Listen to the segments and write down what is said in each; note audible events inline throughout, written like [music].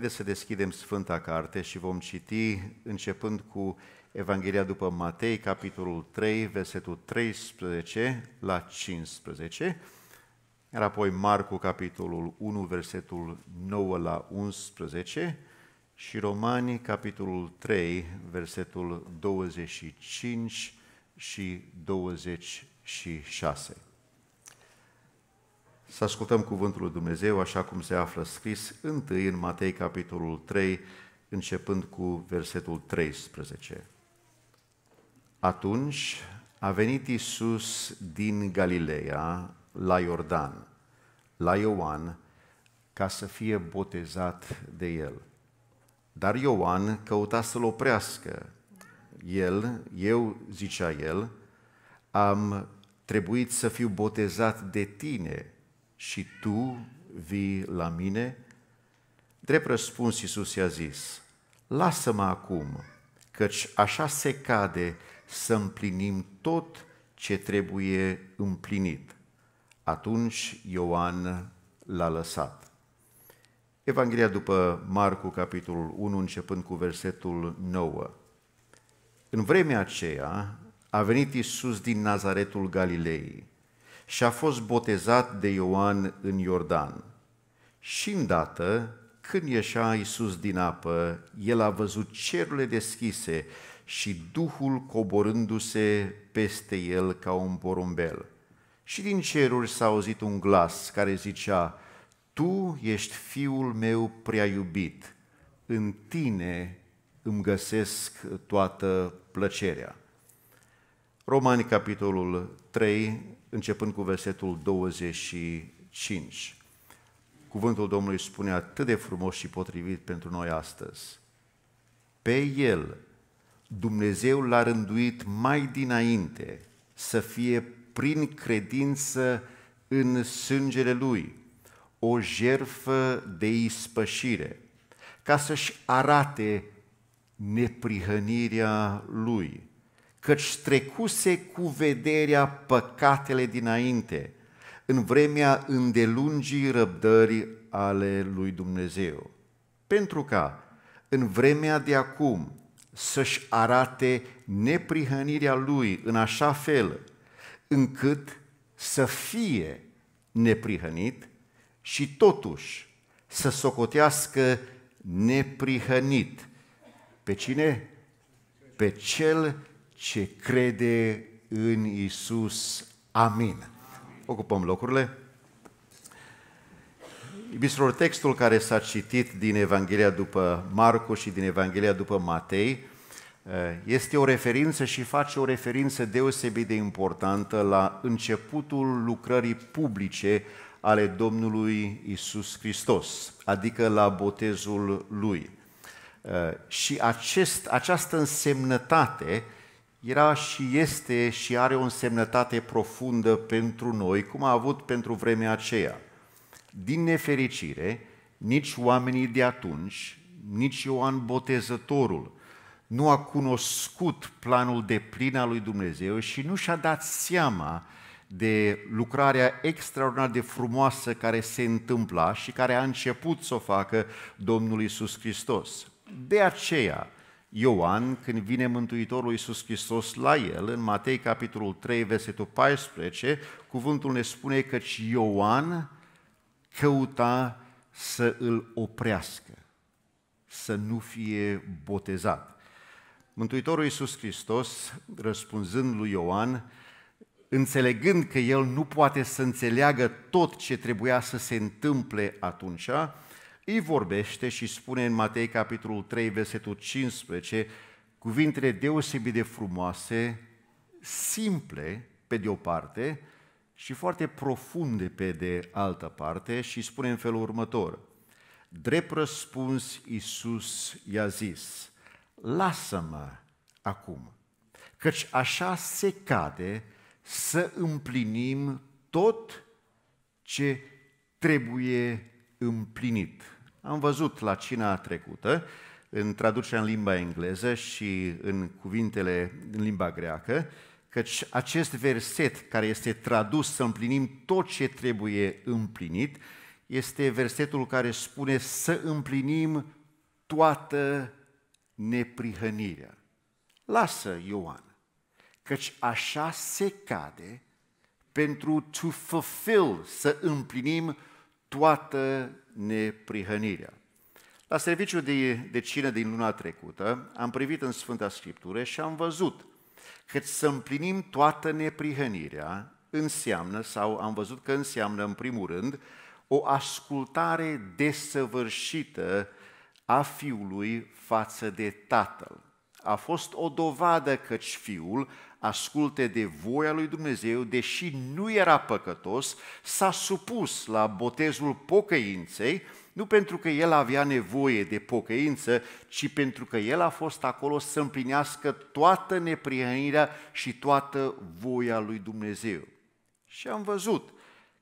Haideți să deschidem Sfânta Carte și vom citi începând cu Evanghelia după Matei, capitolul 3, versetul 13 la 15, iar apoi Marcu, capitolul 1, versetul 9 la 11 și Romani, capitolul 3, versetul 25 și 26. Să ascultăm cuvântul lui Dumnezeu așa cum se află scris întâi în Matei capitolul 3, începând cu versetul 13. Atunci a venit Isus din Galileea la Iordan, la Ioan, ca să fie botezat de el. Dar Ioan căuta să-l oprească. El, eu, zicea el, am trebuit să fiu botezat de tine și tu vii la mine? Drept răspuns, Iisus i-a zis, lasă-mă acum, căci așa se cade să împlinim tot ce trebuie împlinit. Atunci Ioan l-a lăsat. Evanghelia după Marcu, capitolul 1, începând cu versetul 9. În vremea aceea a venit Iisus din Nazaretul Galilei, și a fost botezat de Ioan în Iordan. Și îndată, când ieșea Iisus din apă, el a văzut cerurile deschise și Duhul coborându-se peste el ca un porumbel. Și din ceruri s-a auzit un glas care zicea, Tu ești fiul meu prea iubit, în tine îmi găsesc toată plăcerea. Romani, capitolul 3, începând cu versetul 25. Cuvântul Domnului spune atât de frumos și potrivit pentru noi astăzi. Pe El Dumnezeu l-a rânduit mai dinainte să fie prin credință în sângele Lui, o jerfă de ispășire, ca să-și arate neprihănirea Lui căci trecuse cu vederea păcatele dinainte, în vremea îndelungii răbdări ale lui Dumnezeu. Pentru ca, în vremea de acum, să-și arate neprihănirea lui în așa fel încât să fie neprihănit și totuși să socotească neprihănit pe cine? Pe cel ce crede în Isus. Amin. Ocupăm locurile. Iubiților, textul care s-a citit din Evanghelia după Marcu și din Evanghelia după Matei eh, este o referință și face o referință deosebit de importantă la începutul lucrării publice ale Domnului Isus Hristos, adică la botezul Lui. Eh, și acest, această însemnătate uh, era și este și are o însemnătate profundă pentru noi, cum a avut pentru vremea aceea. Din nefericire, nici oamenii de atunci, nici Ioan Botezătorul nu a cunoscut planul de plin al lui Dumnezeu și nu și-a dat seama de lucrarea extraordinar de frumoasă care se întâmpla și care a început să o facă Domnul Isus Hristos. De aceea, Ioan când vine Mântuitorul Iisus Hristos la el, în Matei capitolul 3, versetul 14, cuvântul ne spune că Ioan căuta să îl oprească, să nu fie botezat. Mântuitorul Iisus Hristos, răspunzând lui Ioan, înțelegând că el nu poate să înțeleagă tot ce trebuia să se întâmple atunci, îi vorbește și spune în Matei capitolul 3, versetul 15, cuvintele deosebit de frumoase, simple pe de o parte și foarte profunde pe de altă parte și spune în felul următor. Drept răspuns, Iisus i-a zis, lasă-mă acum, căci așa se cade să împlinim tot ce trebuie împlinit. Am văzut la cina trecută, în traducerea în limba engleză și în cuvintele în limba greacă, căci acest verset care este tradus să împlinim tot ce trebuie împlinit, este versetul care spune să împlinim toată neprihănirea. Lasă, Ioan, căci așa se cade pentru to fulfill, să împlinim toată neprihănirea. La serviciul de, de cină din luna trecută am privit în Sfânta Scriptură și am văzut că să împlinim toată neprihănirea înseamnă, sau am văzut că înseamnă în primul rând, o ascultare desăvârșită a fiului față de tatăl. A fost o dovadă căci fiul asculte de voia lui Dumnezeu, deși nu era păcătos, s-a supus la botezul pocăinței, nu pentru că el avea nevoie de pocăință, ci pentru că el a fost acolo să împlinească toată neprihănirea și toată voia lui Dumnezeu. Și am văzut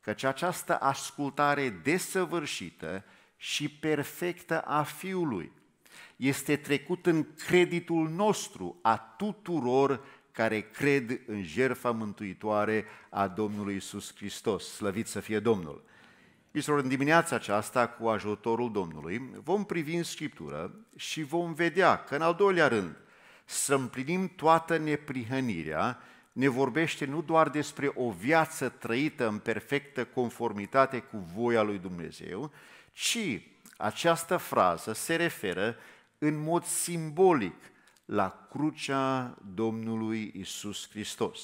că această ascultare desăvârșită și perfectă a Fiului este trecut în creditul nostru a tuturor care cred în jertfa mântuitoare a Domnului Isus Hristos. Slăvit să fie Domnul! Iisor, în dimineața aceasta, cu ajutorul Domnului, vom privi în Scriptură și vom vedea că, în al doilea rând, să împlinim toată neprihănirea, ne vorbește nu doar despre o viață trăită în perfectă conformitate cu voia lui Dumnezeu, ci această frază se referă în mod simbolic – la crucea Domnului Isus Hristos,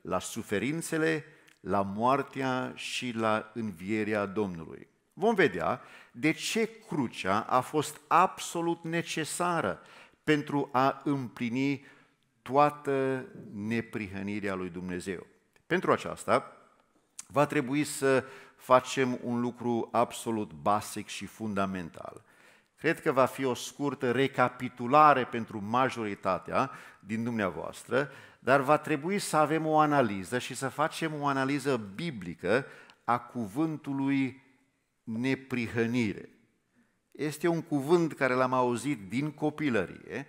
la suferințele, la moartea și la învierea Domnului. Vom vedea de ce crucea a fost absolut necesară pentru a împlini toată neprihănirea lui Dumnezeu. Pentru aceasta, va trebui să facem un lucru absolut basic și fundamental. Cred că va fi o scurtă recapitulare pentru majoritatea din dumneavoastră, dar va trebui să avem o analiză și să facem o analiză biblică a cuvântului neprihănire. Este un cuvânt care l-am auzit din copilărie,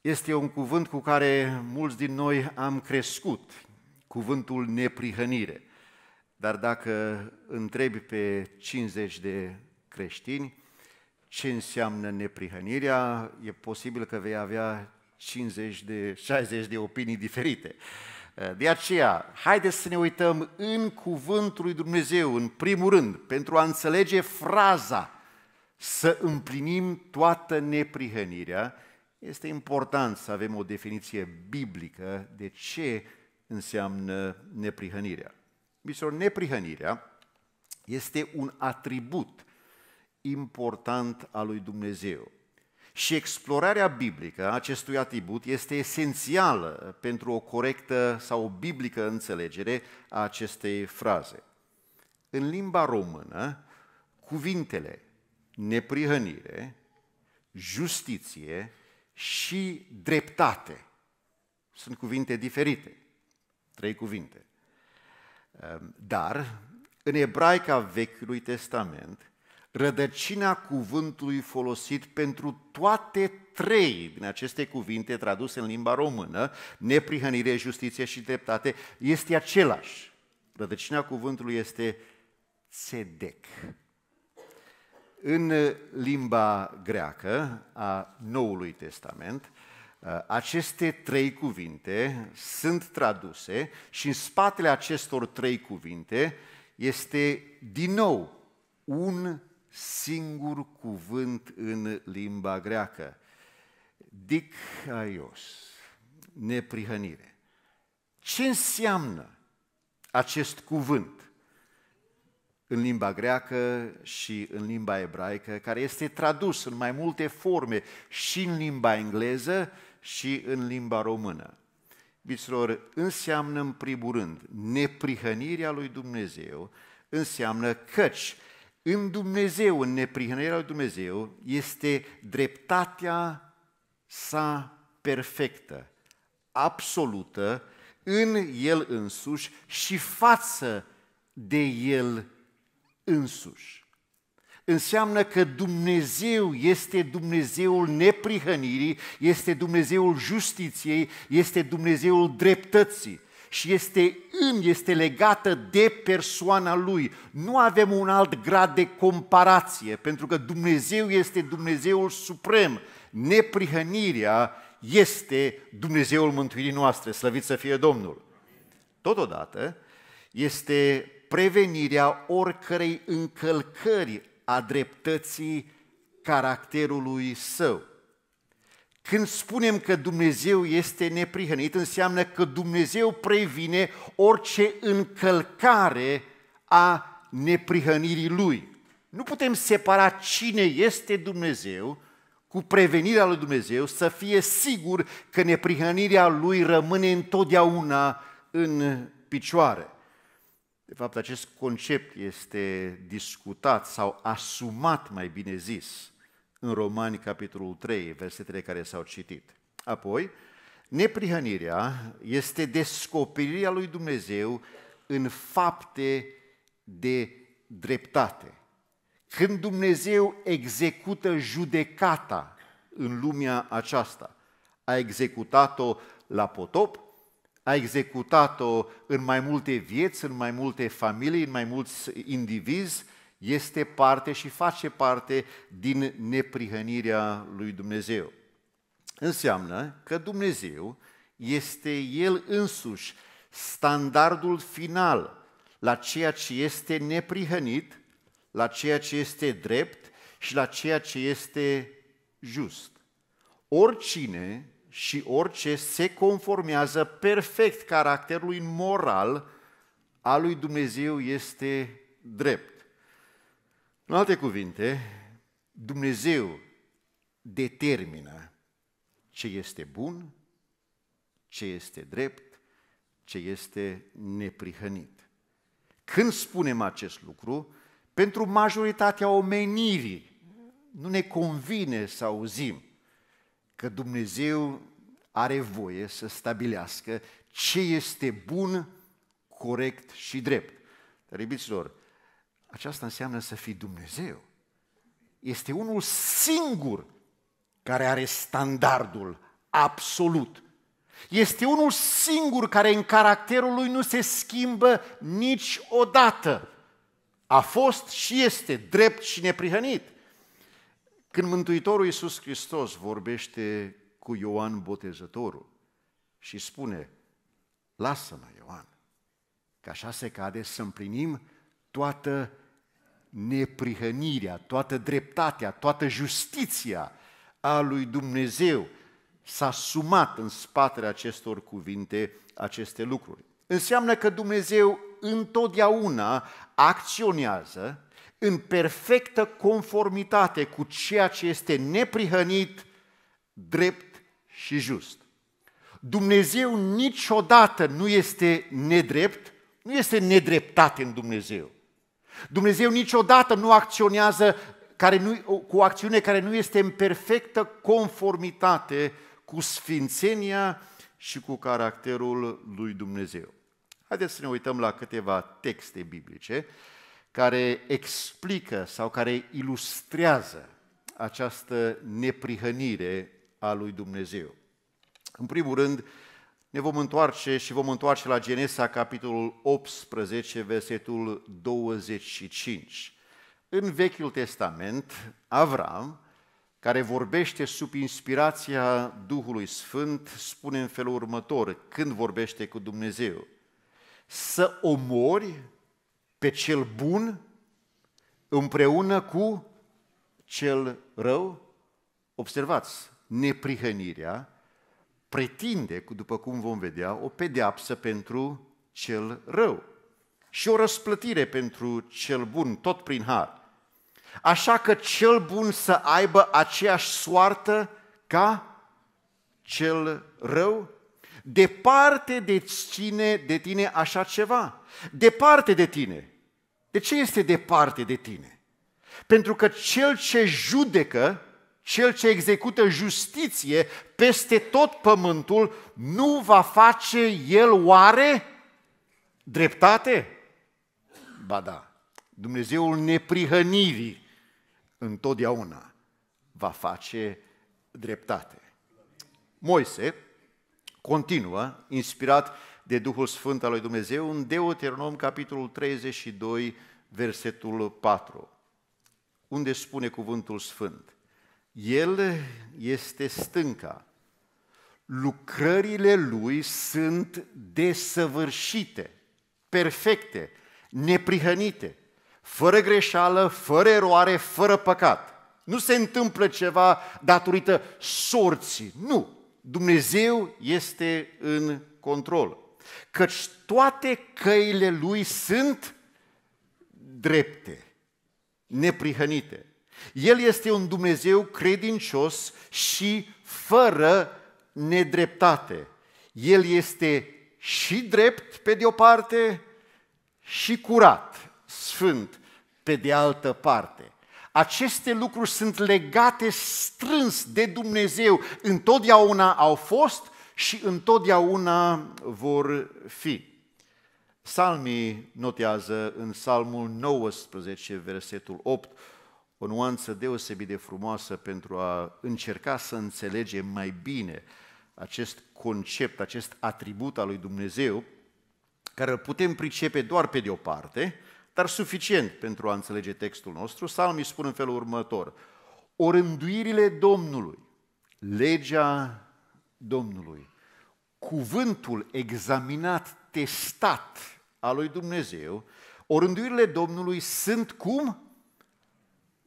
este un cuvânt cu care mulți din noi am crescut, cuvântul neprihănire. Dar dacă întrebi pe 50 de creștini, ce înseamnă neprihănirea, e posibil că vei avea 50 de, 60 de opinii diferite. De aceea, haideți să ne uităm în cuvântul lui Dumnezeu, în primul rând, pentru a înțelege fraza să împlinim toată neprihănirea, este important să avem o definiție biblică de ce înseamnă neprihănirea. Mișor, neprihănirea este un atribut important al lui Dumnezeu. Și explorarea biblică a acestui atribut este esențială pentru o corectă sau o biblică înțelegere a acestei fraze. În limba română, cuvintele neprihănire, justiție și dreptate sunt cuvinte diferite, trei cuvinte. Dar în ebraica Vechiului Testament, rădăcina cuvântului folosit pentru toate trei din aceste cuvinte traduse în limba română, neprihănire, justiție și dreptate, este același. Rădăcina cuvântului este țedec. În limba greacă a Noului Testament, aceste trei cuvinte sunt traduse și în spatele acestor trei cuvinte este din nou un singur cuvânt în limba greacă. aios, neprihănire. Ce înseamnă acest cuvânt în limba greacă și în limba ebraică, care este tradus în mai multe forme și în limba engleză și în limba română? Biților, înseamnă în primul rând neprihănirea lui Dumnezeu, înseamnă căci în Dumnezeu, în neprihănirea lui Dumnezeu, este dreptatea sa perfectă, absolută, în El însuși și față de El însuși. Înseamnă că Dumnezeu este Dumnezeul neprihănirii, este Dumnezeul justiției, este Dumnezeul dreptății și este în, este legată de persoana Lui. Nu avem un alt grad de comparație, pentru că Dumnezeu este Dumnezeul suprem. Neprihănirea este Dumnezeul mântuirii noastre, slăvit să fie Domnul. Totodată, este prevenirea oricărei încălcări a dreptății caracterului său. Când spunem că Dumnezeu este neprihănit, înseamnă că Dumnezeu previne orice încălcare a neprihănirii Lui. Nu putem separa cine este Dumnezeu cu prevenirea lui Dumnezeu, să fie sigur că neprihănirea Lui rămâne întotdeauna în picioare. De fapt, acest concept este discutat sau asumat, mai bine zis, în Romani, capitolul 3, versetele care s-au citit. Apoi, neprihănirea este descoperirea lui Dumnezeu în fapte de dreptate. Când Dumnezeu execută judecata în lumea aceasta, a executat-o la potop, a executat-o în mai multe vieți, în mai multe familii, în mai mulți indivizi, este parte și face parte din neprihănirea lui Dumnezeu. Înseamnă că Dumnezeu este El însuși standardul final la ceea ce este neprihănit, la ceea ce este drept și la ceea ce este just. Oricine și orice se conformează perfect caracterului moral al lui Dumnezeu este drept. În alte cuvinte, Dumnezeu determină ce este bun, ce este drept, ce este neprihănit. Când spunem acest lucru, pentru majoritatea omenirii nu ne convine să auzim că Dumnezeu are voie să stabilească ce este bun, corect și drept. Dar, iubiților, aceasta înseamnă să fii Dumnezeu. Este unul singur care are standardul absolut. Este unul singur care în caracterul lui nu se schimbă niciodată. A fost și este drept și neprihănit. Când Mântuitorul Iisus Hristos vorbește cu Ioan Botezătorul și spune, lasă-mă Ioan, că așa se cade să împlinim toată neprihănirea, toată dreptatea, toată justiția a lui Dumnezeu s-a sumat în spatele acestor cuvinte, aceste lucruri. Înseamnă că Dumnezeu întotdeauna acționează în perfectă conformitate cu ceea ce este neprihănit, drept și just. Dumnezeu niciodată nu este nedrept, nu este nedreptate în Dumnezeu. Dumnezeu niciodată nu acționează care nu, cu o acțiune care nu este în perfectă conformitate cu sfințenia și cu caracterul lui Dumnezeu. Haideți să ne uităm la câteva texte biblice care explică sau care ilustrează această neprihănire a lui Dumnezeu. În primul rând, ne vom întoarce și vom întoarce la Genesa, capitolul 18, versetul 25. În Vechiul Testament, Avram, care vorbește sub inspirația Duhului Sfânt, spune în felul următor, când vorbește cu Dumnezeu, să omori pe cel bun împreună cu cel rău? Observați, neprihănirea pretinde, după cum vom vedea, o pedeapsă pentru cel rău și o răsplătire pentru cel bun, tot prin har. Așa că cel bun să aibă aceeași soartă ca cel rău? Departe de tine, de tine așa ceva. Departe de tine. De ce este departe de tine? Pentru că cel ce judecă cel ce execută justiție peste tot pământul, nu va face el oare dreptate? Ba da, Dumnezeul neprihănirii întotdeauna va face dreptate. Moise continuă, inspirat de Duhul Sfânt al lui Dumnezeu, în Deuteronom, capitolul 32, versetul 4, unde spune cuvântul Sfânt. El este stânca. Lucrările lui sunt desăvârșite, perfecte, neprihănite, fără greșeală, fără eroare, fără păcat. Nu se întâmplă ceva datorită sorții, nu. Dumnezeu este în control. Căci toate căile lui sunt drepte, neprihănite. El este un Dumnezeu credincios și fără nedreptate. El este și drept pe de o parte și curat, sfânt pe de altă parte. Aceste lucruri sunt legate strâns de Dumnezeu, întotdeauna au fost și întotdeauna vor fi. Salmii notează în Salmul 19, versetul 8, o nuanță deosebit de frumoasă pentru a încerca să înțelege mai bine acest concept, acest atribut al lui Dumnezeu, care îl putem pricepe doar pe de o parte, dar suficient pentru a înțelege textul nostru. Salmii spun în felul următor, orânduirile Domnului, legea Domnului, cuvântul examinat, testat al lui Dumnezeu, orânduirile Domnului sunt cum?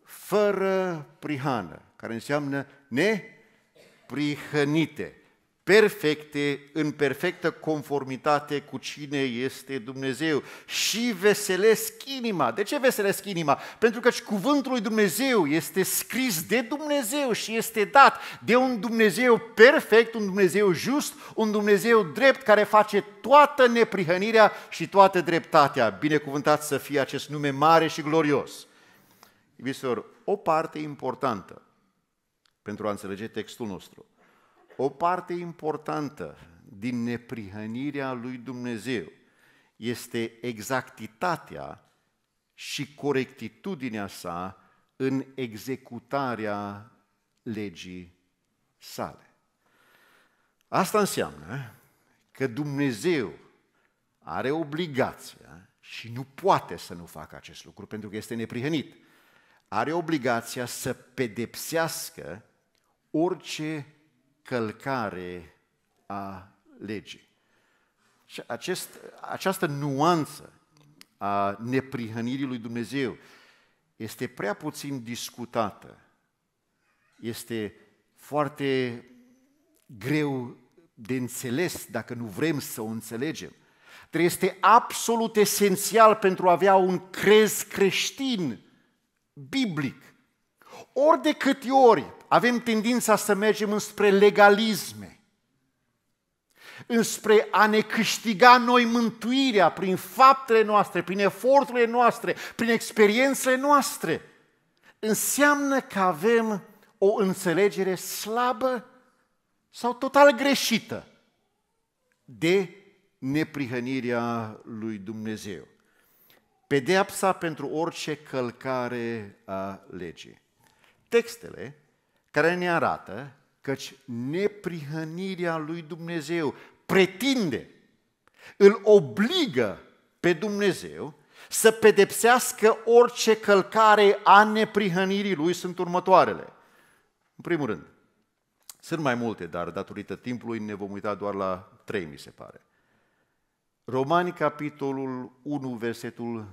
fără prihană, care înseamnă neprihănite, perfecte, în perfectă conformitate cu cine este Dumnezeu și veselesc inima. De ce veselesc inima? Pentru că cuvântul lui Dumnezeu este scris de Dumnezeu și este dat de un Dumnezeu perfect, un Dumnezeu just, un Dumnezeu drept care face toată neprihănirea și toată dreptatea. Binecuvântat să fie acest nume mare și glorios. Iubiților, o parte importantă pentru a înțelege textul nostru, o parte importantă din neprihănirea lui Dumnezeu este exactitatea și corectitudinea sa în executarea legii sale. Asta înseamnă că Dumnezeu are obligația și nu poate să nu facă acest lucru pentru că este neprihănit are obligația să pedepsească orice călcare a legii. Și acest, această nuanță a neprihănirii lui Dumnezeu este prea puțin discutată, este foarte greu de înțeles dacă nu vrem să o înțelegem. Dar este absolut esențial pentru a avea un crez creștin biblic. Ori de câte ori avem tendința să mergem înspre legalisme, înspre a ne câștiga noi mântuirea prin faptele noastre, prin eforturile noastre, prin experiențele noastre, înseamnă că avem o înțelegere slabă sau total greșită de neprihănirea lui Dumnezeu. Pedeapsa pentru orice călcare a legii. Textele care ne arată căci neprihănirea lui Dumnezeu pretinde, îl obligă pe Dumnezeu să pedepsească orice călcare a neprihănirii lui sunt următoarele. În primul rând, sunt mai multe, dar datorită timpului ne vom uita doar la trei, mi se pare. Romani, capitolul 1, versetul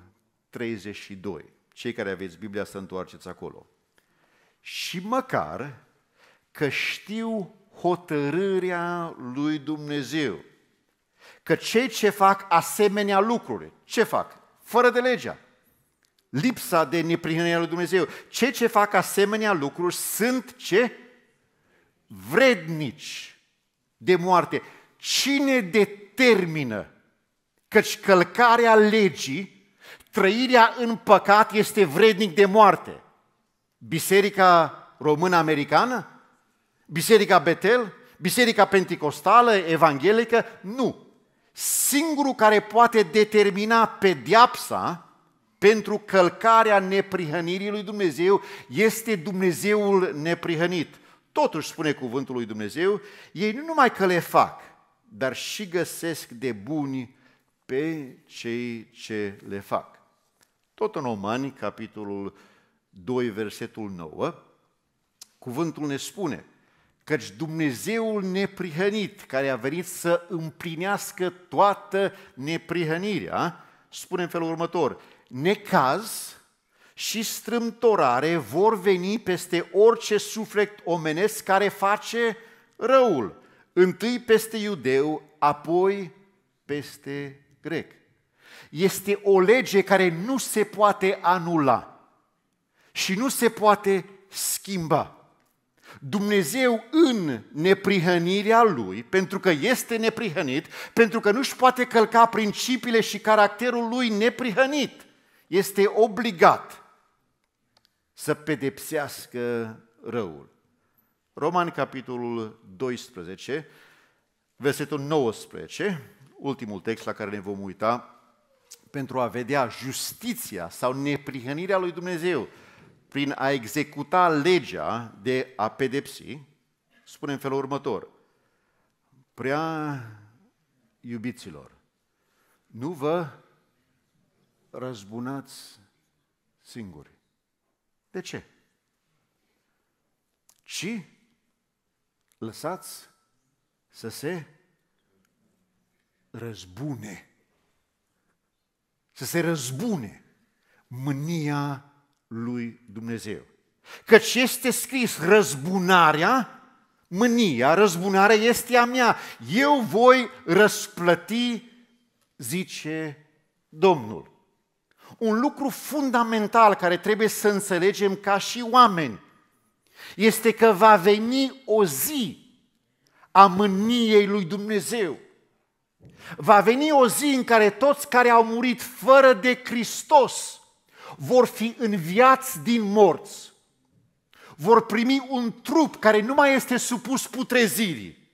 32. Cei care aveți Biblia să întoarceți acolo. Și măcar că știu hotărârea lui Dumnezeu, că cei ce fac asemenea lucruri, ce fac? Fără de legea, lipsa de neprihănirea lui Dumnezeu. Cei ce fac asemenea lucruri sunt ce? Vrednici de moarte. Cine determină căci călcarea legii, trăirea în păcat este vrednic de moarte. Biserica română-americană? Biserica Betel? Biserica Pentecostală, Evanghelică? Nu. Singurul care poate determina pediapsa pentru călcarea neprihănirii lui Dumnezeu este Dumnezeul neprihănit. Totuși, spune cuvântul lui Dumnezeu, ei nu numai că le fac, dar și găsesc de buni pe cei ce le fac. Tot în Omani, capitolul 2, versetul 9, cuvântul ne spune căci Dumnezeul neprihănit, care a venit să împlinească toată neprihănirea, spune în felul următor, necaz și strâmtorare vor veni peste orice suflet omenesc care face răul, întâi peste iudeu, apoi peste grec. Este o lege care nu se poate anula și nu se poate schimba. Dumnezeu în neprihănirea Lui, pentru că este neprihănit, pentru că nu-și poate călca principiile și caracterul Lui neprihănit, este obligat să pedepsească răul. Romani, capitolul 12, versetul 19, ultimul text la care ne vom uita, pentru a vedea justiția sau neprihănirea lui Dumnezeu prin a executa legea de a pedepsi, spune în felul următor, prea iubiților, nu vă răzbunați singuri. De ce? Ci lăsați să se răzbune. Să se răzbune mânia lui Dumnezeu. Căci este scris răzbunarea, mânia, răzbunarea este a mea. Eu voi răsplăti, zice Domnul. Un lucru fundamental care trebuie să înțelegem ca și oameni este că va veni o zi a mâniei lui Dumnezeu. Va veni o zi în care toți care au murit fără de Hristos vor fi înviați din morți. Vor primi un trup care nu mai este supus putrezirii.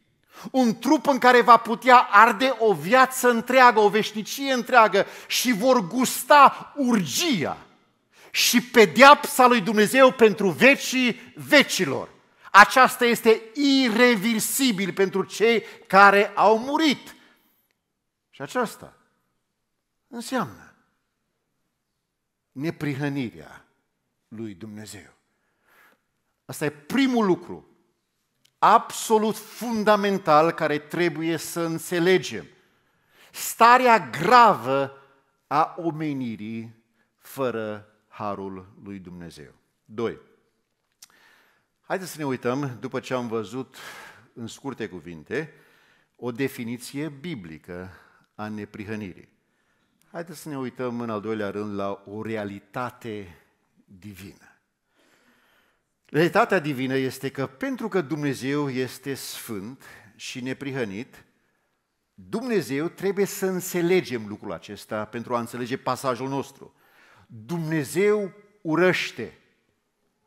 Un trup în care va putea arde o viață întreagă, o veșnicie întreagă și vor gusta urgia și pedeapsa lui Dumnezeu pentru vecii vecilor. Aceasta este irreversibil pentru cei care au murit. Și aceasta înseamnă neprihănirea lui Dumnezeu. Asta e primul lucru absolut fundamental care trebuie să înțelegem. Starea gravă a omenirii fără harul lui Dumnezeu. 2. Haideți să ne uităm, după ce am văzut în scurte cuvinte, o definiție biblică a neprihănirii. Haideți să ne uităm în al doilea rând la o realitate divină. Realitatea divină este că pentru că Dumnezeu este sfânt și neprihănit, Dumnezeu trebuie să înțelegem lucrul acesta pentru a înțelege pasajul nostru. Dumnezeu urăște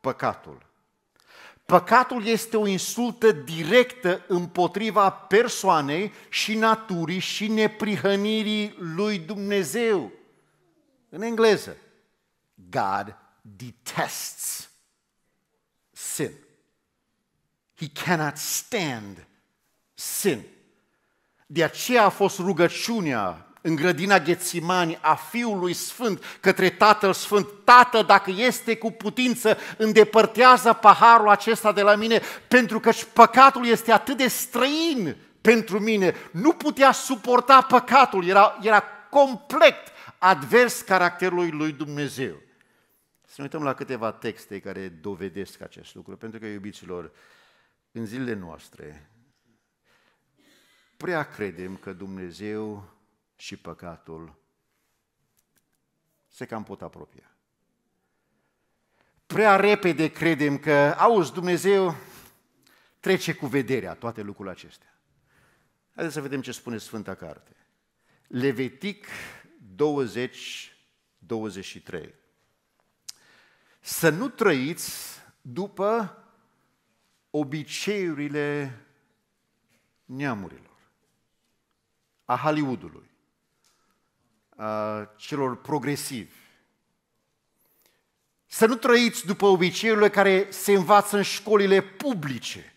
păcatul. Păcatul este o insultă directă împotriva persoanei și naturii și neprihănirii lui Dumnezeu. În engleză, God detests sin. He cannot stand sin. De aceea a fost rugăciunea în grădina Ghețimani a Fiului Sfânt către Tatăl Sfânt, Tată, dacă este cu putință, îndepărtează paharul acesta de la mine, pentru că păcatul este atât de străin pentru mine. Nu putea suporta păcatul, era, era complet advers caracterului lui Dumnezeu. Să ne uităm la câteva texte care dovedesc acest lucru, pentru că, iubiților, în zilele noastre, prea credem că Dumnezeu și păcatul se cam pot apropia. Prea repede credem că, auzi, Dumnezeu trece cu vederea toate lucrurile acestea. Haideți să vedem ce spune Sfânta Carte. Levitic 20, 23. Să nu trăiți după obiceiurile neamurilor, a Hollywoodului, Uh, celor progresivi. Să nu trăiți după obiceiurile care se învață în școlile publice.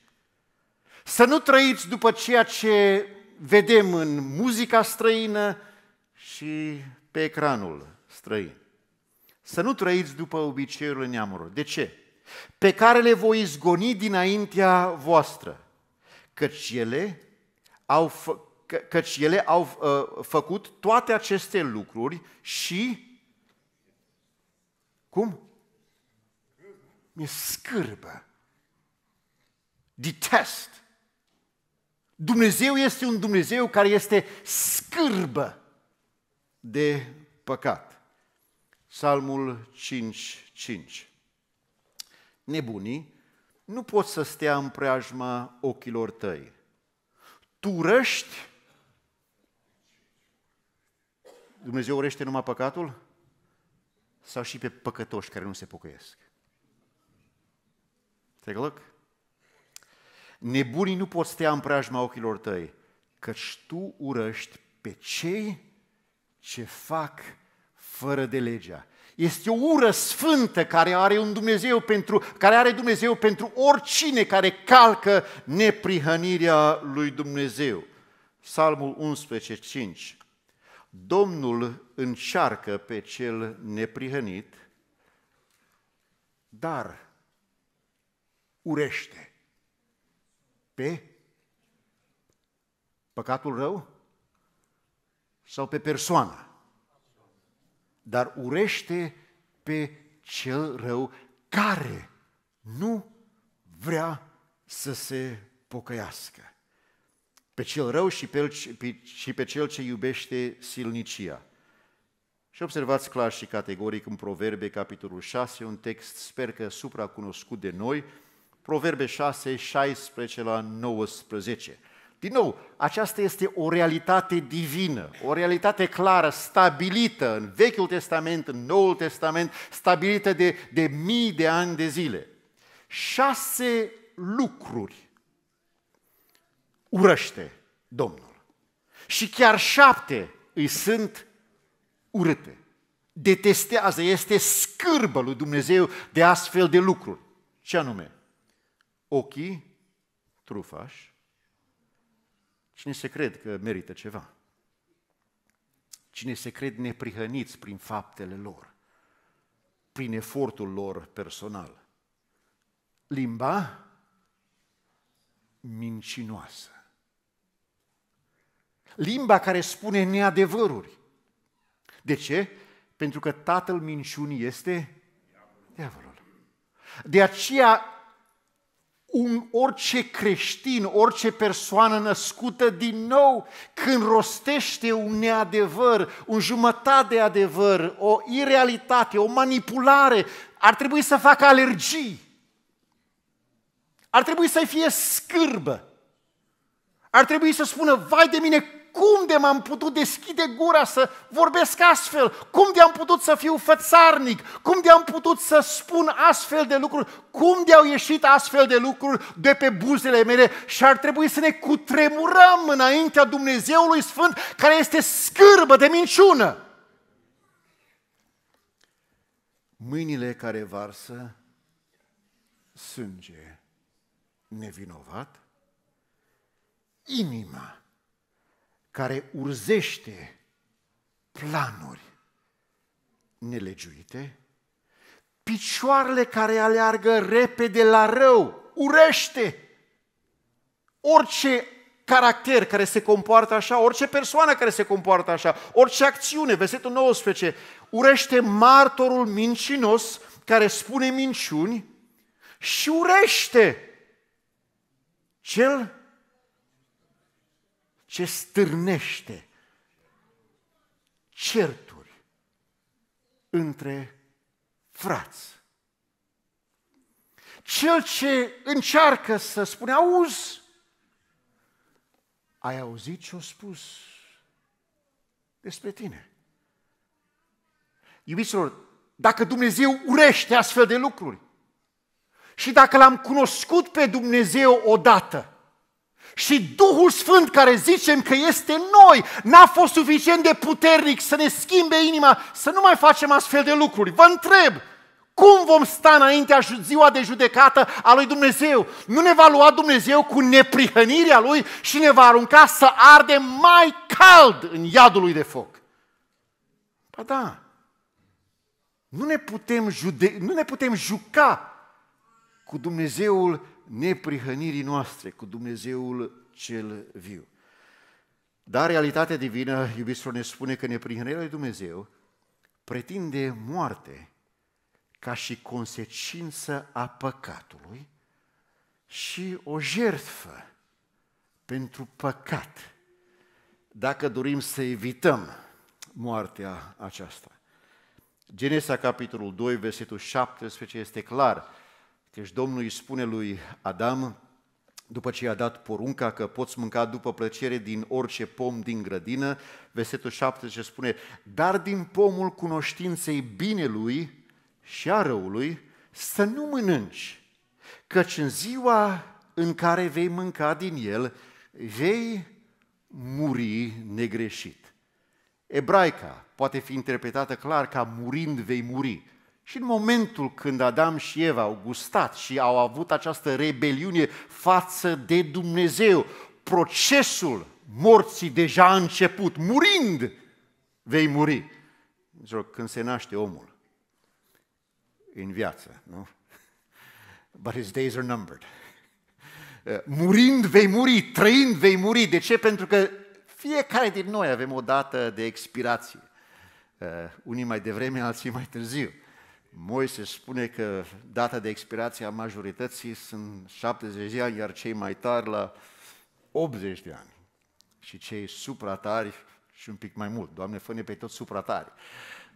Să nu trăiți după ceea ce vedem în muzica străină și pe ecranul străin. Să nu trăiți după obiceiurile neamurilor. De ce? Pe care le voi izgoni dinaintea voastră, căci ele au, că, căci ele au uh, făcut toate aceste lucruri și cum? Mi scârbă. Detest. Dumnezeu este un Dumnezeu care este scârbă de păcat. Psalmul 5, 5. Nebunii nu pot să stea în preajma ochilor tăi. Tu urăști Dumnezeu urește numai păcatul? Sau și pe păcătoși care nu se pocăiesc? Te glăc? Nebunii nu pot stea în preajma ochilor tăi, căci tu urăști pe cei ce fac fără de legea. Este o ură sfântă care are, un Dumnezeu pentru, care are Dumnezeu pentru oricine care calcă neprihănirea lui Dumnezeu. Psalmul 11, 5. Domnul încearcă pe cel neprihănit, dar urește pe păcatul rău sau pe persoană, dar urește pe cel rău care nu vrea să se pocăiască pe cel rău și pe, pe, și pe cel ce iubește silnicia. Și observați clar și categoric în Proverbe, capitolul 6, un text, sper că supracunoscut de noi, Proverbe 6, 16 la 19. Din nou, aceasta este o realitate divină, o realitate clară, stabilită în Vechiul Testament, în Noul Testament, stabilită de, de mii de ani de zile. Șase lucruri urăște Domnul. Și chiar șapte îi sunt urâte. Detestează, este scârbă lui Dumnezeu de astfel de lucruri. Ce anume? Ochii trufași. Cine se cred că merită ceva? Cine se cred neprihăniți prin faptele lor, prin efortul lor personal? Limba mincinoasă. Limba care spune neadevăruri. De ce? Pentru că tatăl minciunii este diavolul. De aceea, un, orice creștin, orice persoană născută din nou, când rostește un neadevăr, un jumătate de adevăr, o irealitate, o manipulare, ar trebui să facă alergii. Ar trebui să fie scârbă. Ar trebui să spună, vai de mine, cum de m-am putut deschide gura să vorbesc astfel, cum de am putut să fiu fățarnic, cum de am putut să spun astfel de lucruri, cum de au ieșit astfel de lucruri de pe buzele mele și ar trebui să ne cutremurăm înaintea Dumnezeului Sfânt care este scârbă de minciună. Mâinile care varsă sânge nevinovat, inima care urzește planuri nelegiuite, picioarele care aleargă repede la rău, urește orice caracter care se comportă așa, orice persoană care se comportă așa, orice acțiune, versetul 19, urește martorul mincinos care spune minciuni și urește cel ce stârnește certuri între frați. Cel ce încearcă să spune, auzi, ai auzit ce-o spus despre tine. Iubiților, dacă Dumnezeu urește astfel de lucruri și dacă l-am cunoscut pe Dumnezeu odată, și Duhul Sfânt care zicem că este noi, n-a fost suficient de puternic să ne schimbe inima, să nu mai facem astfel de lucruri. Vă întreb, cum vom sta înaintea ziua de judecată a lui Dumnezeu? Nu ne va lua Dumnezeu cu neprihănirea Lui și ne va arunca să arde mai cald în iadul lui de foc. Ba da, nu ne putem, jude- nu ne putem juca cu Dumnezeul neprihănirii noastre cu Dumnezeul cel viu. Dar realitatea divină, iubiți ne spune că neprihănirea lui Dumnezeu pretinde moarte ca și consecință a păcatului și o jertfă pentru păcat, dacă dorim să evităm moartea aceasta. Genesa, capitolul 2, versetul 17, este clar. Căci Domnul îi spune lui Adam, după ce i-a dat porunca că poți mânca după plăcere din orice pom din grădină, versetul 17 spune, dar din pomul cunoștinței binelui și a răului să nu mănânci, căci în ziua în care vei mânca din el, vei muri negreșit. Ebraica poate fi interpretată clar ca murind vei muri, și în momentul când Adam și Eva au gustat și au avut această rebeliune față de Dumnezeu, procesul morții deja a început. Murind vei muri. Deci, când se naște omul în viață, nu? But his days are numbered. Murind vei muri, trăind vei muri. De ce? Pentru că fiecare din noi avem o dată de expirație. Uh, unii mai devreme, alții mai târziu. Moise spune că data de expirație a majorității sunt 70 de ani, iar cei mai tari la 80 de ani. Și cei supratari și un pic mai mult. Doamne, fă pe toți supratari.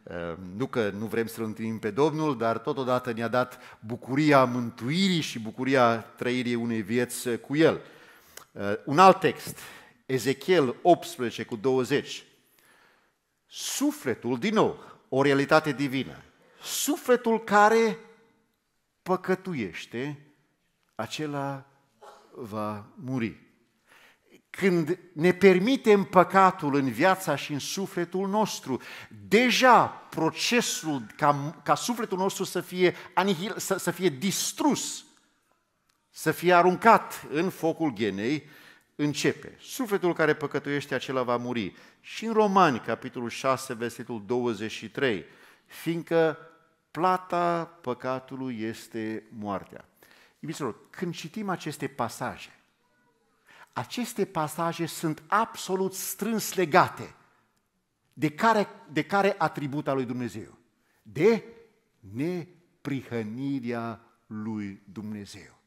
Ehm, nu că nu vrem să-L întâlnim pe Domnul, dar totodată ne-a dat bucuria mântuirii și bucuria trăirii unei vieți cu El. Ehm, un alt text, Ezechiel 18 cu 20. Sufletul, din nou, o realitate divină sufletul care păcătuiește, acela va muri. Când ne permitem păcatul în viața și în sufletul nostru, deja procesul ca, ca sufletul nostru să fie, anihil, să, să fie distrus, să fie aruncat în focul genei, începe. Sufletul care păcătuiește acela va muri. Și în Romani, capitolul 6, versetul 23, fiindcă plata păcatului este moartea. Iubiților, când citim aceste pasaje, aceste pasaje sunt absolut strâns legate de care, de care atribut al lui Dumnezeu? De neprihănirea lui Dumnezeu.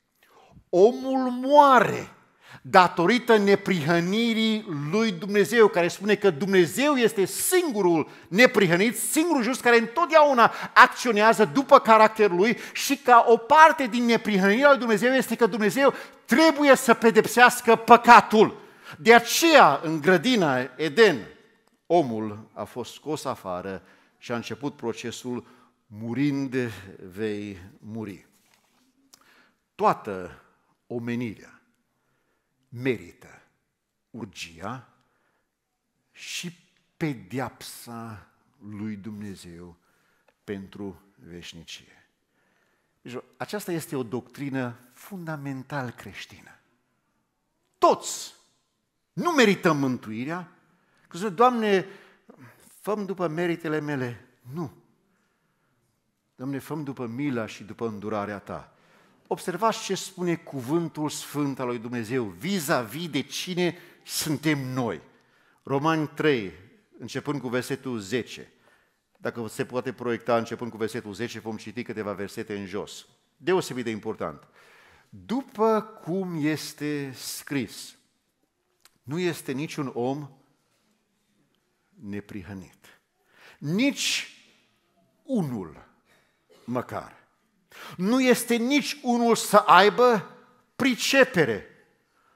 Omul moare datorită neprihănirii lui Dumnezeu, care spune că Dumnezeu este singurul neprihănit, singurul just care întotdeauna acționează după caracterul lui și ca o parte din neprihănirea lui Dumnezeu este că Dumnezeu trebuie să pedepsească păcatul. De aceea, în grădina Eden, omul a fost scos afară și a început procesul murind vei muri. Toată omenirea merită urgia și pediapsa lui Dumnezeu pentru veșnicie. Deci, aceasta este o doctrină fundamental creștină. Toți nu merităm mântuirea, că zice, Doamne, făm după meritele mele. Nu. Doamne, făm după mila și după îndurarea Ta observați ce spune cuvântul sfânt al lui Dumnezeu vis-a-vis de cine suntem noi. Romani 3, începând cu versetul 10. Dacă se poate proiecta începând cu versetul 10, vom citi câteva versete în jos. Deosebit de important. După cum este scris, nu este niciun om neprihănit. Nici unul măcar nu este nici unul să aibă pricepere,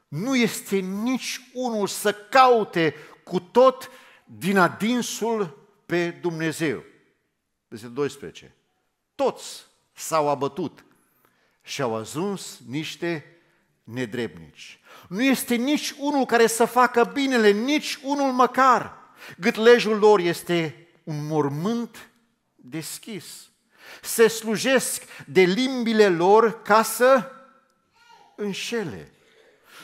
nu este nici unul să caute cu tot din adinsul pe Dumnezeu. Versetul 12. Toți s-au abătut și au ajuns niște nedrebnici. Nu este nici unul care să facă binele, nici unul măcar. Gâtlejul lor este un mormânt deschis se slujesc de limbile lor ca să înșele.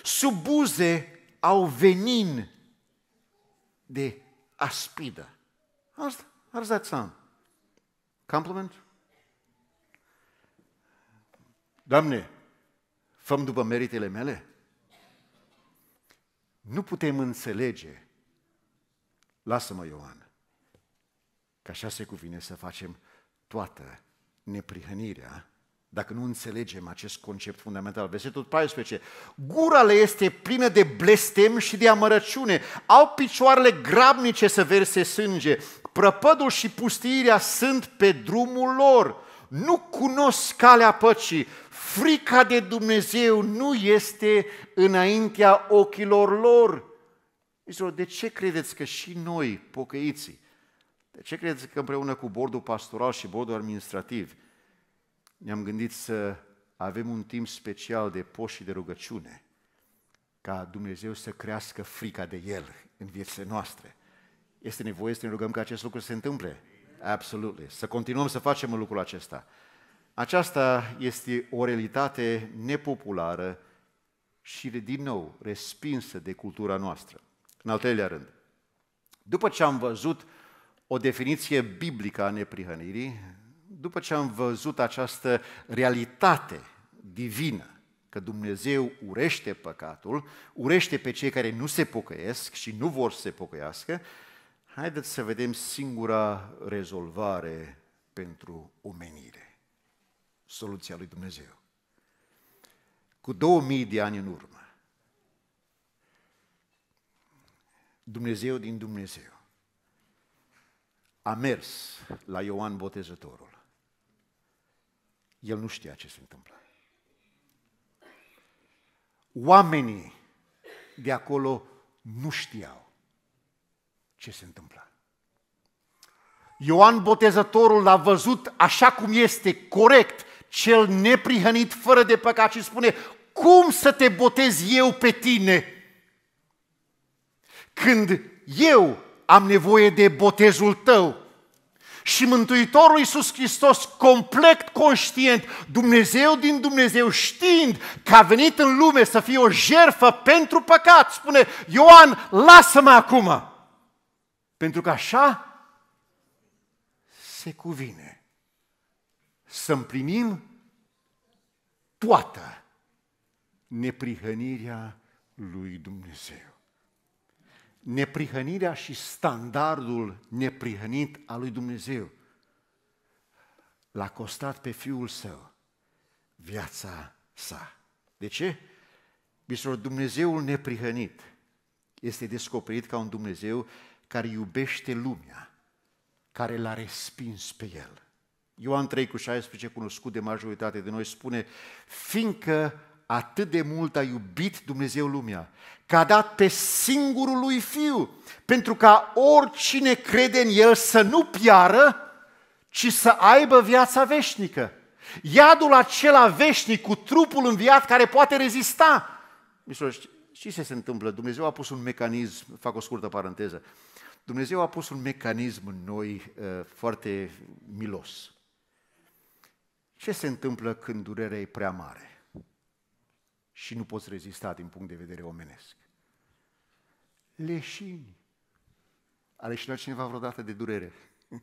Sub buze au venin de aspidă. How does that sound? Compliment? Doamne, făm după meritele mele? Nu putem înțelege. Lasă-mă, Ioan, că așa se cuvine să facem toată neprihănirea dacă nu înțelegem acest concept fundamental. Versetul 14. Gura le este plină de blestem și de amărăciune. Au picioarele grabnice să verse sânge. Prăpădul și pustiirea sunt pe drumul lor. Nu cunosc calea păcii. Frica de Dumnezeu nu este înaintea ochilor lor. de ce credeți că și noi, pocăiții, de ce credeți că împreună cu bordul pastoral și bordul administrativ ne-am gândit să avem un timp special de post și de rugăciune ca Dumnezeu să crească frica de El în viețile noastre? Este nevoie să ne rugăm ca acest lucru să se întâmple? Absolut. Să continuăm să facem lucrul acesta. Aceasta este o realitate nepopulară și, din nou, respinsă de cultura noastră. În al treilea rând, după ce am văzut o definiție biblică a neprihănirii, după ce am văzut această realitate divină, că Dumnezeu urește păcatul, urește pe cei care nu se pocăiesc și nu vor să se pocăiască, haideți să vedem singura rezolvare pentru omenire, soluția lui Dumnezeu. Cu 2000 de ani în urmă, Dumnezeu din Dumnezeu a mers la Ioan Botezătorul. El nu știa ce se întâmplă. Oamenii de acolo nu știau ce se întâmplă. Ioan Botezătorul l-a văzut așa cum este, corect, cel neprihănit, fără de păcat și spune, cum să te botez eu pe tine? Când eu am nevoie de botezul tău. Și Mântuitorul Iisus Hristos, complet conștient, Dumnezeu din Dumnezeu, știind că a venit în lume să fie o jerfă pentru păcat, spune, Ioan, lasă-mă acum, pentru că așa se cuvine să împlinim toată neprihănirea lui Dumnezeu neprihănirea și standardul neprihănit al lui Dumnezeu. L-a costat pe Fiul Său viața sa. De ce? Biserul Dumnezeul neprihănit este descoperit ca un Dumnezeu care iubește lumea, care l-a respins pe el. Ioan 3 cu 16, cunoscut de majoritate de noi, spune, fiindcă atât de mult a iubit Dumnezeu lumea, că a dat pe singurul lui Fiu, pentru ca oricine crede în El să nu piară, ci să aibă viața veșnică. Iadul acela veșnic cu trupul înviat care poate rezista. Mișoși, și ce se întâmplă? Dumnezeu a pus un mecanism, fac o scurtă paranteză, Dumnezeu a pus un mecanism în noi uh, foarte milos. Ce se întâmplă când durerea e prea mare? și nu poți rezista din punct de vedere omenesc. Leșini. A leșinat cineva vreodată de durere? [laughs]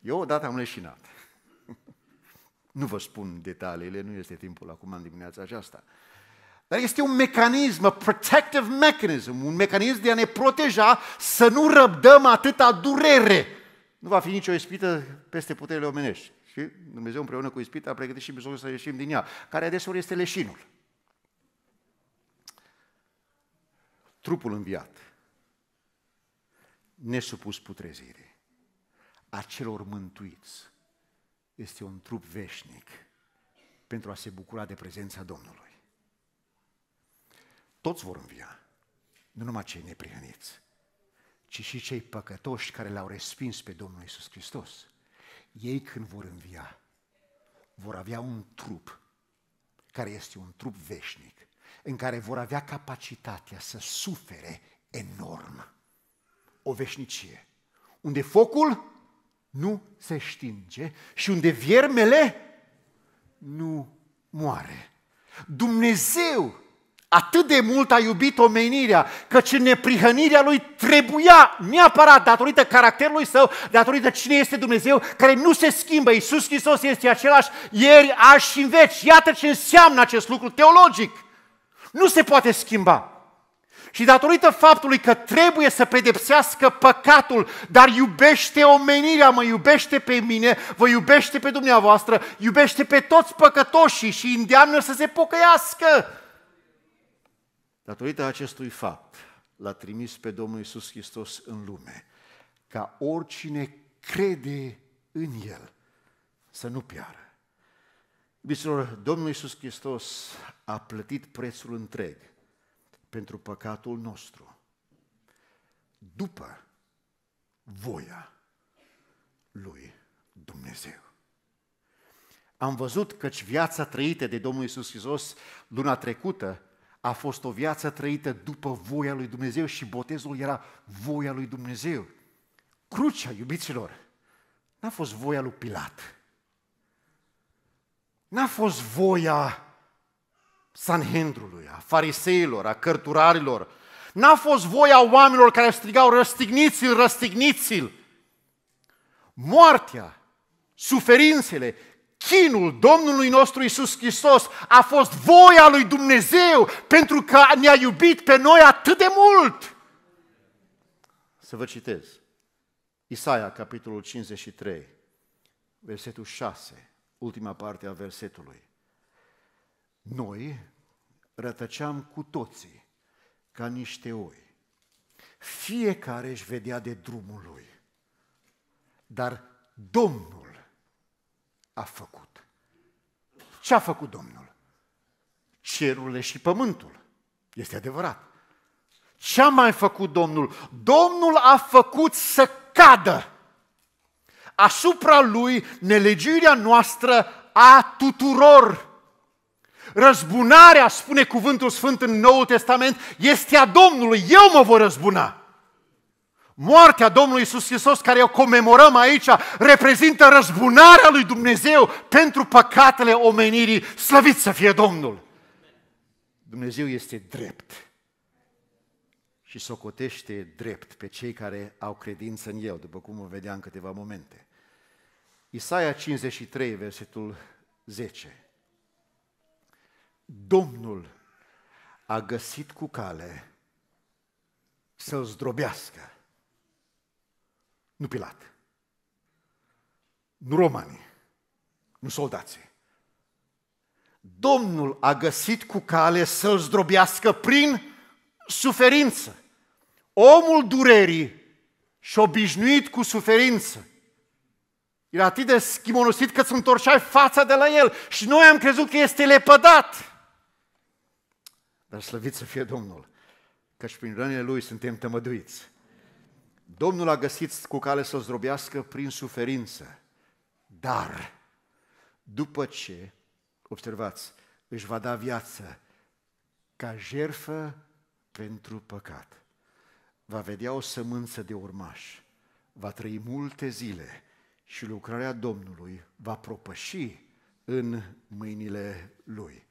Eu odată am leșinat. [laughs] Nu vă spun detaliile, nu este timpul acum în dimineața aceasta. Dar este un mecanism, a protective mechanism, un mecanism de a ne proteja să nu răbdăm atâta durere. Nu va fi nicio ispită peste puterile omenești. Și Dumnezeu împreună cu ispita a pregătit și mijlocul să ieșim din ea, care adesea este leșinul. trupul înviat, nesupus putrezirii, a celor mântuiți, este un trup veșnic pentru a se bucura de prezența Domnului. Toți vor învia, nu numai cei neprihăniți, ci și cei păcătoși care l-au respins pe Domnul Isus Hristos. Ei când vor învia, vor avea un trup care este un trup veșnic în care vor avea capacitatea să sufere enorm. O veșnicie, unde focul nu se stinge și unde viermele nu moare. Dumnezeu atât de mult a iubit omenirea, căci în neprihănirea lui trebuia neapărat datorită caracterului său, datorită cine este Dumnezeu, care nu se schimbă. Iisus Hristos este același ieri, azi și în veci. Iată ce înseamnă acest lucru teologic. Nu se poate schimba. Și datorită faptului că trebuie să pedepsească păcatul, dar iubește omenirea, mă iubește pe mine, vă iubește pe dumneavoastră, iubește pe toți păcătoșii și îndeamnă să se pocăiască. Datorită acestui fapt, l-a trimis pe Domnul Iisus Hristos în lume, ca oricine crede în El să nu piară, Iubiților, Domnul Iisus Hristos a plătit prețul întreg pentru păcatul nostru, după voia lui Dumnezeu. Am văzut căci viața trăită de Domnul Iisus Hristos luna trecută a fost o viață trăită după voia lui Dumnezeu și botezul era voia lui Dumnezeu. Crucea, iubiților, n-a fost voia lui Pilat N-a fost voia Sanhendrului, a fariseilor, a cărturarilor. N-a fost voia oamenilor care strigau răstigniți-l, răstigniți Moartea, suferințele, chinul Domnului nostru Isus Hristos a fost voia lui Dumnezeu pentru că ne-a iubit pe noi atât de mult. Să vă citez. Isaia, capitolul 53, versetul 6 ultima parte a versetului. Noi rătăceam cu toții ca niște oi. Fiecare își vedea de drumul lui, dar Domnul a făcut. Ce a făcut Domnul? Cerurile și pământul. Este adevărat. Ce a mai făcut Domnul? Domnul a făcut să cadă asupra lui nelegiuirea noastră a tuturor. Răzbunarea, spune cuvântul sfânt în Noul Testament, este a Domnului, eu mă voi răzbuna. Moartea Domnului Iisus Hristos, care o comemorăm aici, reprezintă răzbunarea lui Dumnezeu pentru păcatele omenirii. Slăvit să fie Domnul! Dumnezeu este drept și socotește drept pe cei care au credință în El, după cum o vedea în câteva momente. Isaia 53, versetul 10. Domnul a găsit cu cale să-l zdrobească. Nu Pilat, nu romanii, nu soldații. Domnul a găsit cu cale să-l zdrobească prin suferință. Omul durerii și obișnuit cu suferință era atât de schimonosit că îți întorceai fața de la el și noi am crezut că este lepădat. Dar slăvit să fie Domnul, și prin rănile lui suntem tămăduiți. Domnul a găsit cu cale să o zdrobească prin suferință. Dar, după ce, observați, își va da viață ca jerfă pentru păcat, va vedea o sămânță de urmaș, va trăi multe zile și lucrarea Domnului va propăși în mâinile Lui.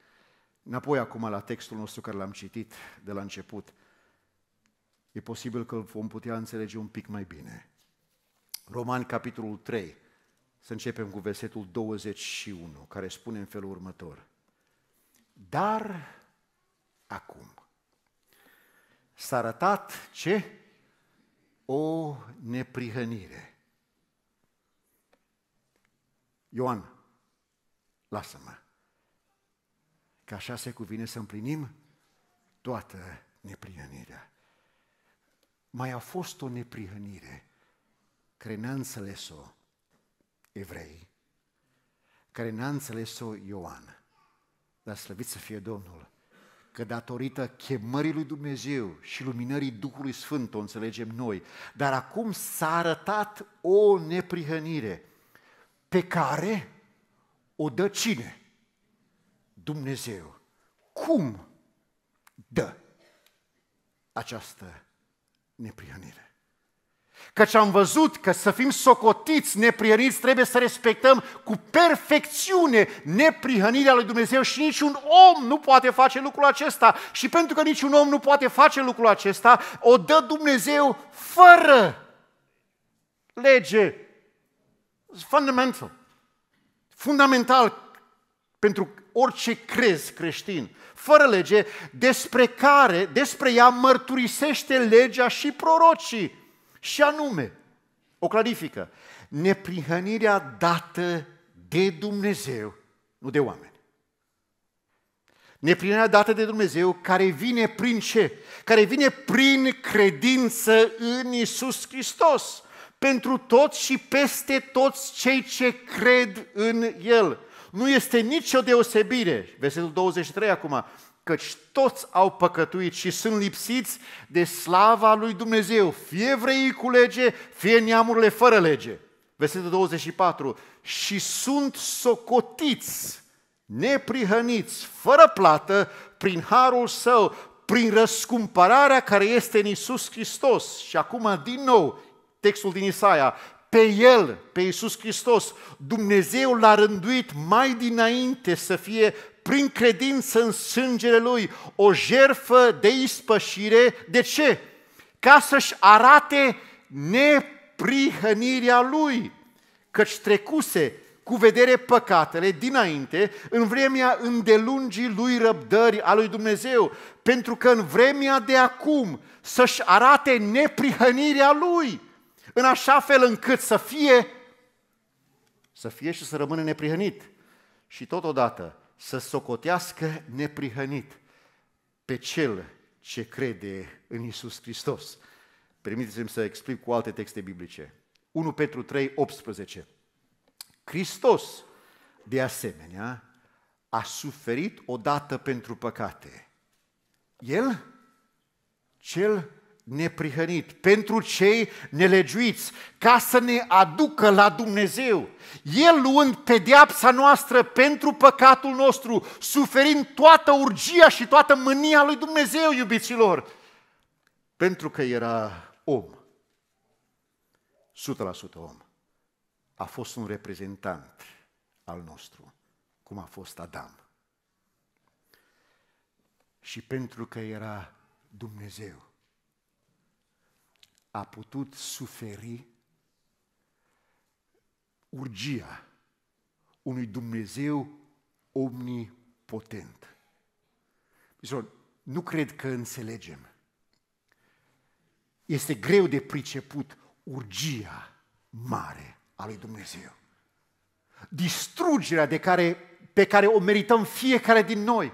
Înapoi acum la textul nostru care l-am citit de la început, e posibil că îl vom putea înțelege un pic mai bine. Romani, capitolul 3, să începem cu versetul 21, care spune în felul următor. Dar acum s-a arătat ce? O neprihănire Ioan, lasă-mă, că așa se cuvine să împlinim toată neprihănirea. Mai a fost o neprihănire care n-a înțeles-o evrei, care n-a înțeles-o Ioan. Dar slăvit să fie Domnul, că datorită chemării lui Dumnezeu și luminării Duhului Sfânt o înțelegem noi, dar acum s-a arătat o neprihănire – pe care o dă cine? Dumnezeu. Cum dă această neprihănire? Căci am văzut că să fim socotiți, neprihăniți, trebuie să respectăm cu perfecțiune neprihănirea lui Dumnezeu și niciun om nu poate face lucrul acesta. Și pentru că niciun om nu poate face lucrul acesta, o dă Dumnezeu fără lege, fundamental. Fundamental pentru orice crez creștin, fără lege, despre care, despre ea mărturisește legea și prorocii. Și anume, o clarifică, neprihănirea dată de Dumnezeu, nu de oameni. Neprihănirea dată de Dumnezeu care vine prin ce? Care vine prin credință în Isus Hristos pentru toți și peste toți cei ce cred în El. Nu este nicio deosebire, versetul 23 acum, căci toți au păcătuit și sunt lipsiți de slava lui Dumnezeu, fie vrei cu lege, fie neamurile fără lege. Versetul 24, și sunt socotiți, neprihăniți, fără plată, prin harul său, prin răscumpărarea care este în Isus Hristos. Și acum, din nou, textul din Isaia, pe El, pe Iisus Hristos, Dumnezeu l-a rânduit mai dinainte să fie prin credință în sângele Lui o jerfă de ispășire. De ce? Ca să-și arate neprihănirea Lui, căci trecuse cu vedere păcatele dinainte, în vremea îndelungii lui răbdări a lui Dumnezeu, pentru că în vremea de acum să-și arate neprihănirea lui în așa fel încât să fie, să fie și să rămână neprihănit. Și totodată să socotească neprihănit pe cel ce crede în Isus Hristos. Permiteți-mi să explic cu alte texte biblice. 1 Petru 3, 18. Hristos, de asemenea, a suferit odată pentru păcate. El, cel neprihănit, pentru cei nelegiuiți, ca să ne aducă la Dumnezeu. El luând pedeapsa noastră pentru păcatul nostru, suferind toată urgia și toată mânia lui Dumnezeu, iubiților, pentru că era om. 100% om. A fost un reprezentant al nostru, cum a fost Adam. Și pentru că era Dumnezeu a putut suferi urgia unui Dumnezeu omnipotent. Nu cred că înțelegem. Este greu de priceput urgia mare a lui Dumnezeu. Distrugerea de care, pe care o merităm fiecare din noi.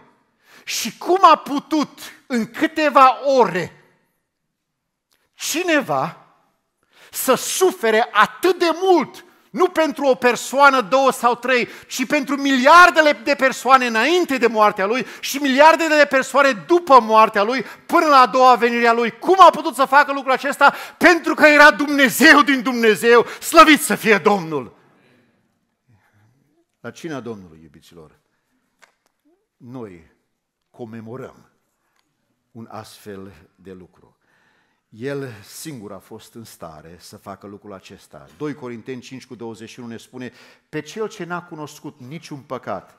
Și cum a putut în câteva ore cineva să sufere atât de mult, nu pentru o persoană, două sau trei, ci pentru miliardele de persoane înainte de moartea lui și miliardele de persoane după moartea lui, până la a doua venire a lui. Cum a putut să facă lucrul acesta? Pentru că era Dumnezeu din Dumnezeu, slăvit să fie Domnul! La cine a Domnului, iubiților, noi comemorăm un astfel de lucru el singur a fost în stare să facă lucrul acesta. 2 Corinteni 5 cu 21 ne spune, pe cel ce n-a cunoscut niciun păcat,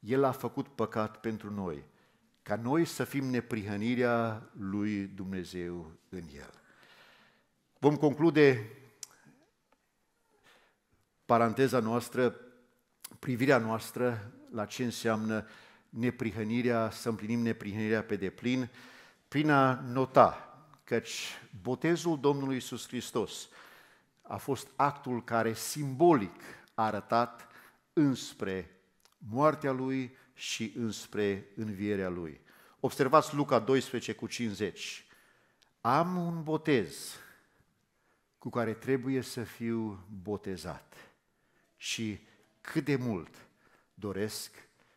el a făcut păcat pentru noi, ca noi să fim neprihănirea lui Dumnezeu în el. Vom conclude paranteza noastră, privirea noastră la ce înseamnă neprihănirea, să împlinim neprihănirea pe deplin, prin a nota căci botezul Domnului Isus Hristos a fost actul care simbolic a arătat înspre moartea Lui și înspre învierea Lui. Observați Luca 12 cu 50. Am un botez cu care trebuie să fiu botezat și cât de mult doresc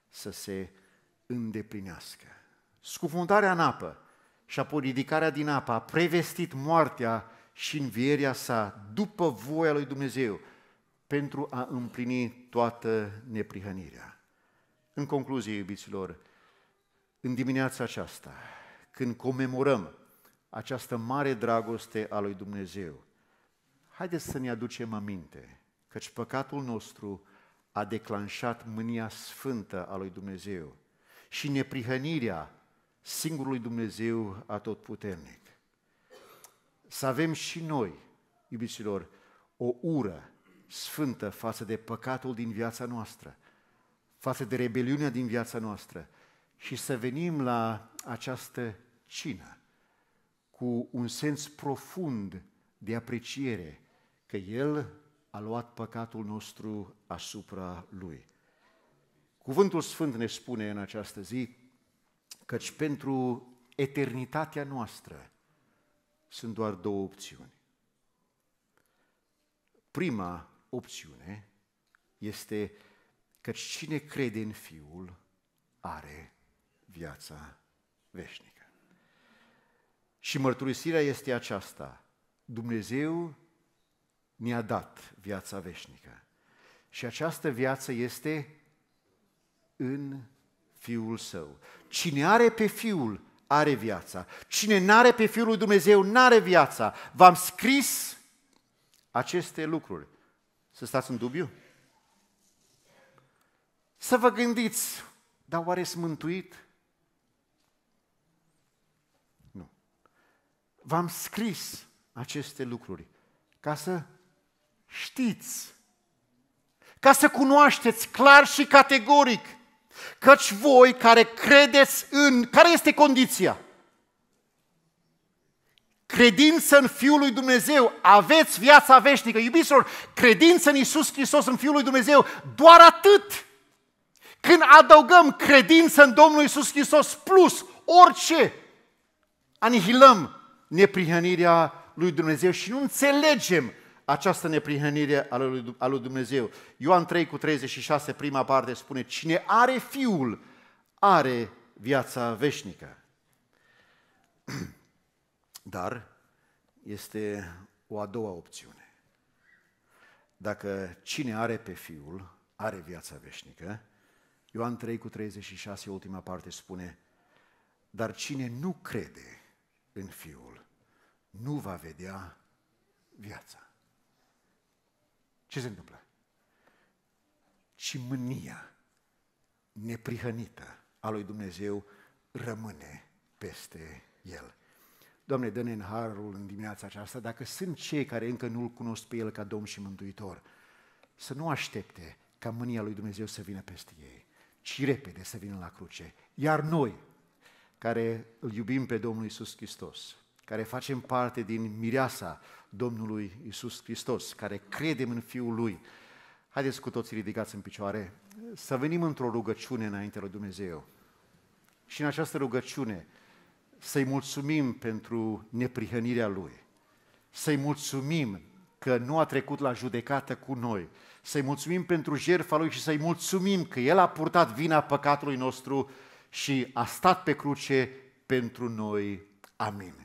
să se îndeplinească. Scufundarea în apă și apoi ridicarea din apă a prevestit moartea și învierea sa după voia lui Dumnezeu pentru a împlini toată neprihănirea. În concluzie, iubiților, în dimineața aceasta, când comemorăm această mare dragoste a lui Dumnezeu, haideți să ne aducem aminte căci păcatul nostru a declanșat mânia sfântă a lui Dumnezeu și neprihănirea singurului Dumnezeu atotputernic. Să avem și noi, iubiților, o ură sfântă față de păcatul din viața noastră, față de rebeliunea din viața noastră și să venim la această cină cu un sens profund de apreciere că El a luat păcatul nostru asupra Lui. Cuvântul Sfânt ne spune în această zi Căci pentru eternitatea noastră sunt doar două opțiuni. Prima opțiune este că cine crede în Fiul are viața veșnică. Și mărturisirea este aceasta. Dumnezeu ne-a dat viața veșnică. Și această viață este în Fiul Său. Cine are pe Fiul, are viața. Cine n-are pe Fiul lui Dumnezeu, n-are viața. V-am scris aceste lucruri. Să stați în dubiu? Să vă gândiți, dar oare sunt mântuit? Nu. V-am scris aceste lucruri ca să știți, ca să cunoașteți clar și categoric Căci voi care credeți în... Care este condiția? Credință în Fiul lui Dumnezeu, aveți viața veșnică. Iubiților, credință în Isus Hristos, în Fiul lui Dumnezeu, doar atât. Când adăugăm credință în Domnul Isus Hristos plus orice, anihilăm neprihănirea lui Dumnezeu și nu înțelegem această neprihănire a lui Dumnezeu. Ioan 3 cu 36, prima parte, spune, cine are Fiul, are viața veșnică. [clears throat] Dar este o a doua opțiune. Dacă cine are pe Fiul, are viața veșnică, Ioan 3 cu 36, ultima parte, spune, dar cine nu crede în Fiul, nu va vedea viața. Ce se întâmplă? Și mânia neprihănită a lui Dumnezeu rămâne peste el. Doamne, dă-ne în harul în dimineața aceasta, dacă sunt cei care încă nu-L cunosc pe El ca Domn și Mântuitor, să nu aștepte ca mânia lui Dumnezeu să vină peste ei, ci repede să vină la cruce. Iar noi, care îl iubim pe Domnul Isus Hristos, care facem parte din mireasa Domnului Isus Hristos, care credem în Fiul Lui. Haideți cu toții ridicați în picioare să venim într-o rugăciune înainte lui Dumnezeu. Și în această rugăciune să-i mulțumim pentru neprihănirea Lui, să-i mulțumim că nu a trecut la judecată cu noi, să-i mulțumim pentru jertfa Lui și să-i mulțumim că El a purtat vina păcatului nostru și a stat pe cruce pentru noi. Amin.